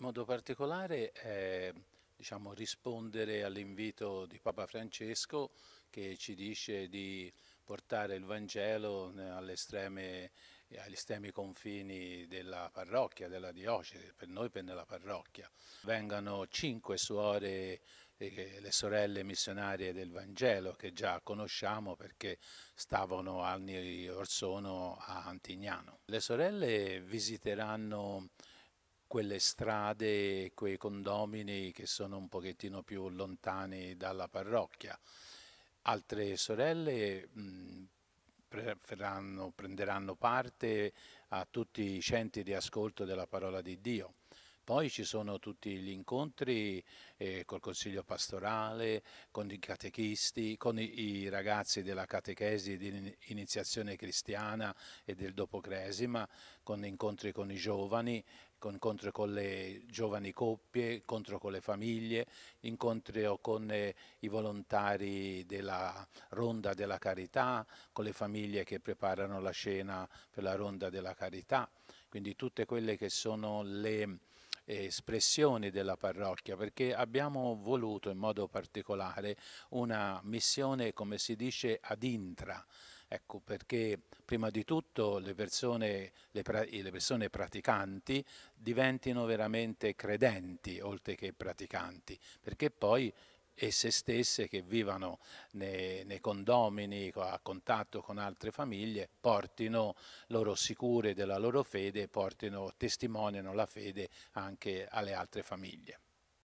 In modo particolare è diciamo, rispondere all'invito di Papa Francesco che ci dice di portare il Vangelo agli estremi confini della parrocchia, della diocesi, per noi per nella parrocchia. Vengano cinque suore, eh, le sorelle missionarie del Vangelo che già conosciamo perché stavano anni or sono a Antignano. Le sorelle visiteranno quelle strade, quei condomini che sono un pochettino più lontani dalla parrocchia. Altre sorelle mh, mm, prenderanno parte a tutti i centri di ascolto della parola di Dio. Poi ci sono tutti gli incontri eh, col consiglio pastorale, con i catechisti, con i, i ragazzi della catechesi di iniziazione cristiana e del dopocresima, con incontri con i giovani, incontri con le giovani coppie, incontro con le famiglie, incontro con eh, i volontari della Ronda della Carità, con le famiglie che preparano la scena per la Ronda della Carità, quindi tutte quelle che sono le eh, espressioni della parrocchia perché abbiamo voluto in modo particolare una missione come si dice ad intra Ecco perché prima di tutto le persone, le, le persone, praticanti diventino veramente credenti oltre che praticanti, perché poi esse stesse che vivano nei, nei condomini a contatto con altre famiglie portino loro sicure della loro fede, portino, testimoniano la fede anche alle altre famiglie.